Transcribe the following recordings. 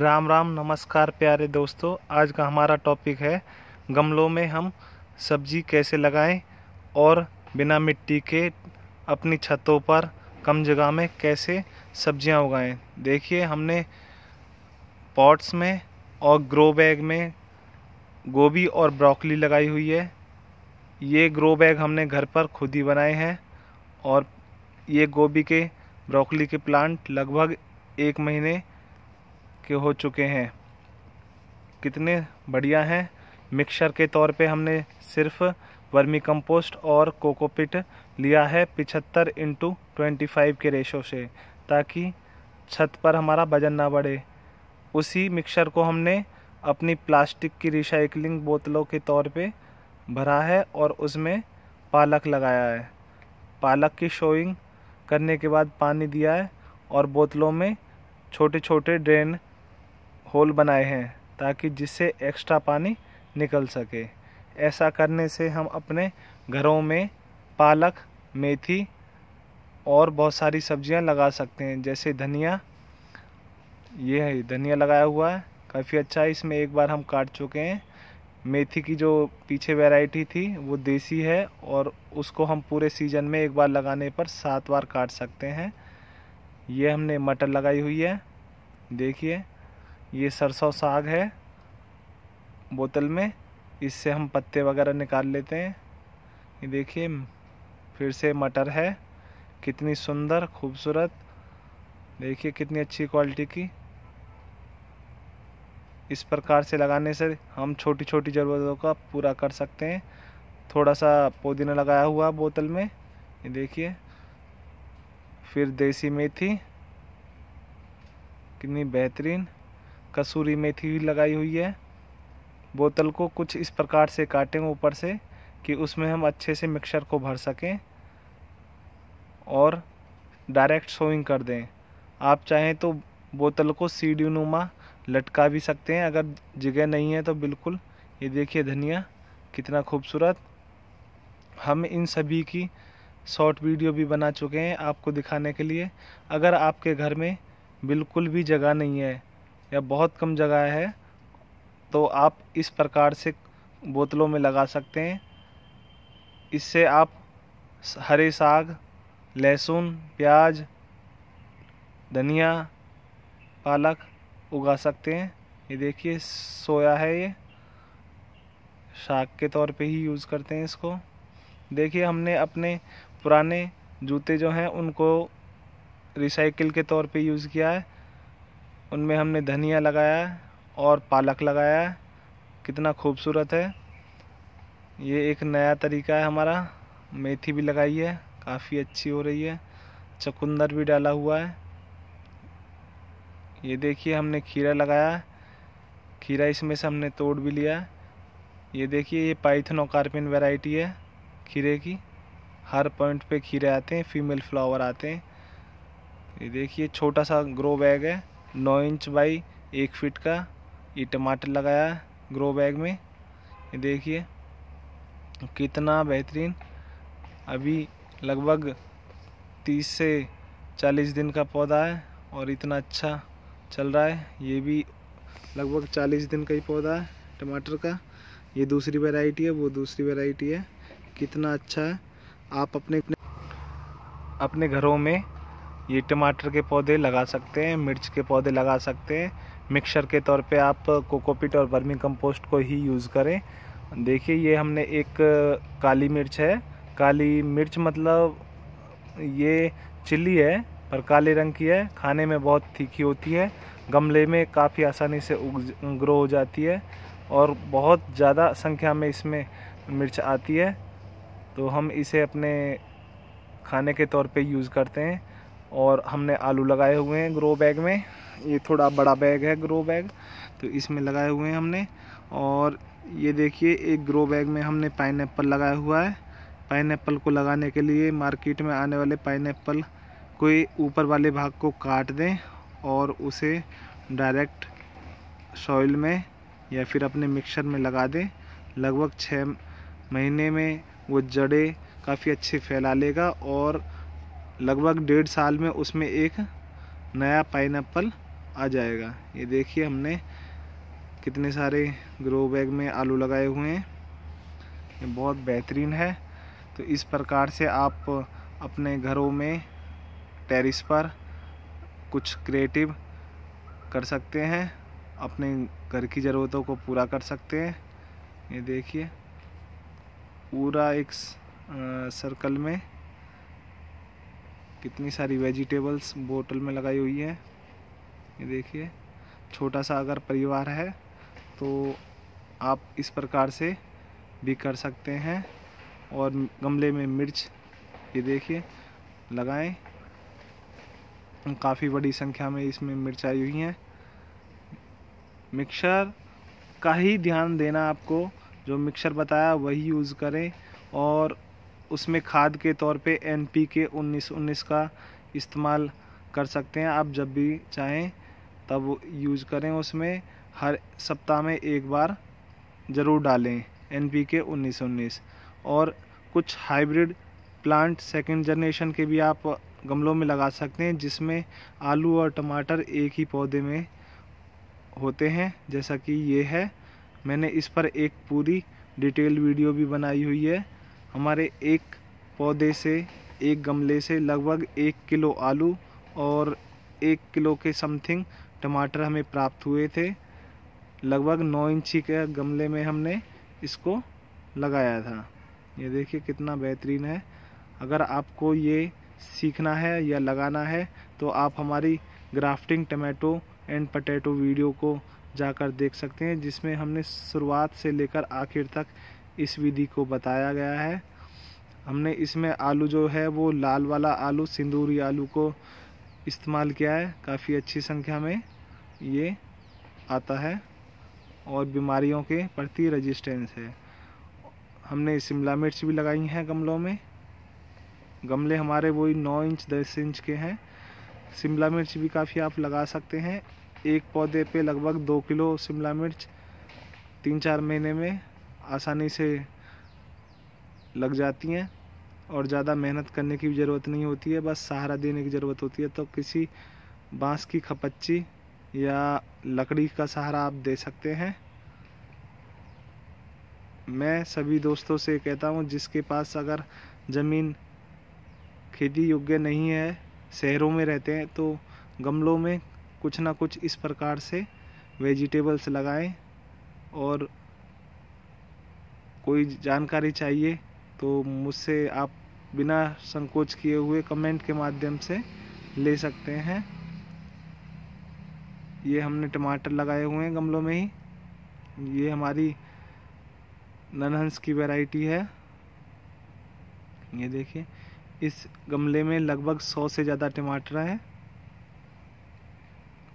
राम राम नमस्कार प्यारे दोस्तों आज का हमारा टॉपिक है गमलों में हम सब्जी कैसे लगाएं और बिना मिट्टी के अपनी छतों पर कम जगह में कैसे सब्जियां उगाएं देखिए हमने पॉट्स में और ग्रो बैग में गोभी और ब्रोकली लगाई हुई है ये ग्रो बैग हमने घर पर खुद ही बनाए हैं और ये गोभी के ब्रोकली के प्लांट लगभग एक महीने के हो चुके हैं कितने बढ़िया हैं मिक्सर के तौर पे हमने सिर्फ वर्मी कंपोस्ट और कोकोपिट लिया है पिछहत्तर इंटू ट्वेंटी फाइव के रेशो से ताकि छत पर हमारा वजन ना बढ़े उसी मिक्सर को हमने अपनी प्लास्टिक की रिसाइकलिंग बोतलों के तौर पे भरा है और उसमें पालक लगाया है पालक की शोइंग करने के बाद पानी दिया है और बोतलों में छोटे छोटे ड्रेन होल बनाए हैं ताकि जिससे एक्स्ट्रा पानी निकल सके ऐसा करने से हम अपने घरों में पालक मेथी और बहुत सारी सब्जियां लगा सकते हैं जैसे धनिया ये है धनिया लगाया हुआ है काफ़ी अच्छा है इसमें एक बार हम काट चुके हैं मेथी की जो पीछे वैरायटी थी वो देसी है और उसको हम पूरे सीज़न में एक बार लगाने पर सात बार काट सकते हैं ये हमने मटर लगाई हुई है देखिए ये सरसों साग है बोतल में इससे हम पत्ते वगैरह निकाल लेते हैं ये देखिए फिर से मटर है कितनी सुंदर खूबसूरत देखिए कितनी अच्छी क्वालिटी की इस प्रकार से लगाने से हम छोटी छोटी ज़रूरतों का पूरा कर सकते हैं थोड़ा सा पुदीना लगाया हुआ बोतल में ये देखिए फिर देसी मेथी कितनी बेहतरीन कसूरी मेथी भी लगाई हुई है बोतल को कुछ इस प्रकार से काटें ऊपर से कि उसमें हम अच्छे से मिक्सर को भर सकें और डायरेक्ट सोइंग कर दें आप चाहें तो बोतल को सीढ़ी नुमा लटका भी सकते हैं अगर जगह नहीं है तो बिल्कुल ये देखिए धनिया कितना खूबसूरत हम इन सभी की शॉर्ट वीडियो भी बना चुके हैं आपको दिखाने के लिए अगर आपके घर में बिल्कुल भी जगह नहीं है या बहुत कम जगह है तो आप इस प्रकार से बोतलों में लगा सकते हैं इससे आप हरे साग लहसुन प्याज धनिया पालक उगा सकते हैं ये देखिए सोया है ये साग के तौर पे ही यूज़ करते हैं इसको देखिए हमने अपने पुराने जूते जो हैं उनको रिसाइकिल के तौर पे यूज़ किया है उनमें हमने धनिया लगाया है और पालक लगाया है कितना खूबसूरत है ये एक नया तरीका है हमारा मेथी भी लगाई है काफ़ी अच्छी हो रही है चकुंदर भी डाला हुआ है ये देखिए हमने खीरा लगाया है खीरा इसमें से हमने तोड़ भी लिया है ये देखिए ये पाइथनोकार्पिन वैरायटी है खीरे की हर पॉइंट पे खीरे आते हैं फीमेल फ्लावर आते हैं ये देखिए छोटा सा ग्रो बैग है नौ इंच बाई एक फिट का ये टमाटर लगाया है ग्रो बैग में ये देखिए कितना बेहतरीन अभी लगभग तीस से चालीस दिन का पौधा है और इतना अच्छा चल रहा है ये भी लगभग चालीस दिन का ही पौधा है टमाटर का ये दूसरी वैरायटी है वो दूसरी वैरायटी है कितना अच्छा है आप अपने अपने घरों में ये टमाटर के पौधे लगा सकते हैं मिर्च के पौधे लगा सकते हैं मिक्सर के तौर पे आप कोकोपीट और बर्मी कंपोस्ट को ही यूज़ करें देखिए ये हमने एक काली मिर्च है काली मिर्च मतलब ये चिल्ली है पर काले रंग की है खाने में बहुत तीखी होती है गमले में काफ़ी आसानी से उग ग्रो हो जाती है और बहुत ज़्यादा संख्या में इसमें मिर्च आती है तो हम इसे अपने खाने के तौर पे यूज़ करते हैं और हमने आलू लगाए हुए हैं ग्रो बैग में ये थोड़ा बड़ा बैग है ग्रो बैग तो इसमें लगाए हुए हैं हमने और ये देखिए एक ग्रो बैग में हमने पाइन लगाया हुआ है पाइन को लगाने के लिए मार्केट में आने वाले पाइन कोई ऊपर वाले भाग को काट दें और उसे डायरेक्ट सॉइल में या फिर अपने मिक्सर में लगा दें लगभग छः महीने में वो जड़े काफ़ी अच्छे फैला लेगा और लगभग डेढ़ साल में उसमें एक नया पाइन आ जाएगा ये देखिए हमने कितने सारे ग्रो बैग में आलू लगाए हुए हैं ये बहुत बेहतरीन है तो इस प्रकार से आप अपने घरों में टेरिस पर कुछ क्रिएटिव कर सकते हैं अपने घर की ज़रूरतों को पूरा कर सकते हैं ये देखिए पूरा एक सर्कल में कितनी सारी वेजिटेबल्स बोतल में लगाई हुई है ये देखिए छोटा सा अगर परिवार है तो आप इस प्रकार से भी कर सकते हैं और गमले में मिर्च ये देखिए लगाएं काफ़ी बड़ी संख्या में इसमें मिर्च आई हुई हैं मिक्सर का ही ध्यान देना आपको जो मिक्सर बताया वही यूज़ करें और उसमें खाद के तौर पे एन पी के उन्नीस उन्नीस का इस्तेमाल कर सकते हैं आप जब भी चाहें तब यूज करें उसमें हर सप्ताह में एक बार ज़रूर डालें एन पी के उन्नीस उन्नीस और कुछ हाइब्रिड प्लांट सेकेंड जनरेशन के भी आप गमलों में लगा सकते हैं जिसमें आलू और टमाटर एक ही पौधे में होते हैं जैसा कि ये है मैंने इस पर एक पूरी डिटेल वीडियो भी बनाई हुई है हमारे एक पौधे से एक गमले से लगभग एक किलो आलू और एक किलो के समथिंग टमाटर हमें प्राप्त हुए थे लगभग नौ इंची के गमले में हमने इसको लगाया था ये देखिए कितना बेहतरीन है अगर आपको ये सीखना है या लगाना है तो आप हमारी grafting tomato and potato video को जाकर देख सकते हैं जिसमें हमने शुरुआत से लेकर आखिर तक इस विधि को बताया गया है हमने इसमें आलू जो है वो लाल वाला आलू सिंदूरी आलू को इस्तेमाल किया है काफ़ी अच्छी संख्या में ये आता है और बीमारियों के प्रति रजिस्टेंस है हमने शिमला मिर्च भी लगाई हैं गमलों में गमले हमारे वही नौ इंच दस इंच के हैं शिमला मिर्च भी काफ़ी आप लगा सकते हैं एक पौधे पे लगभग दो किलो शिमला मिर्च तीन चार महीने में आसानी से लग जाती हैं और ज़्यादा मेहनत करने की भी ज़रूरत नहीं होती है बस सहारा देने की ज़रूरत होती है तो किसी बांस की खपच्ची या लकड़ी का सहारा आप दे सकते हैं मैं सभी दोस्तों से कहता हूँ जिसके पास अगर ज़मीन खेती योग्य नहीं है शहरों में रहते हैं तो गमलों में कुछ ना कुछ इस प्रकार से वेजिटेबल्स लगाएं और कोई जानकारी चाहिए तो मुझसे आप बिना संकोच किए हुए कमेंट के माध्यम से ले सकते हैं ये हमने टमाटर लगाए हुए हैं गमलों में ही ये हमारी ननहंस की वैरायटी है ये देखिए इस गमले में लगभग सौ से ज़्यादा टमाटर हैं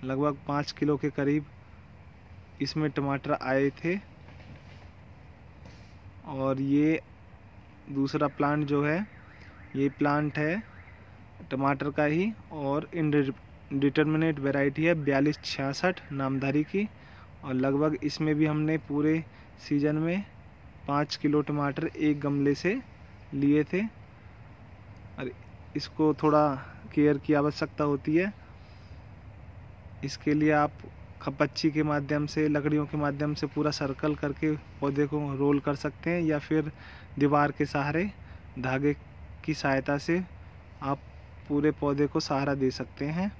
लगभग पाँच किलो के करीब इसमें टमाटर आए थे और ये दूसरा प्लांट जो है ये प्लांट है टमाटर का ही और इन डिटर्मिनेट वेराइटी है बयालीस छियासठ नामधारी की और लगभग इसमें भी हमने पूरे सीजन में पाँच किलो टमाटर एक गमले से लिए थे और इसको थोड़ा केयर की आवश्यकता होती है इसके लिए आप खपच्ची के माध्यम से लकड़ियों के माध्यम से पूरा सर्कल करके पौधे को रोल कर सकते हैं या फिर दीवार के सहारे धागे की सहायता से आप पूरे पौधे को सहारा दे सकते हैं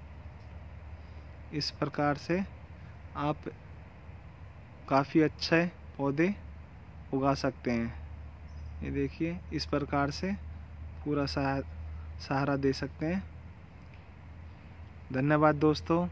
इस प्रकार से आप काफ़ी अच्छे पौधे उगा सकते हैं ये देखिए इस प्रकार से पूरा सहारा दे सकते हैं धन्यवाद दोस्तों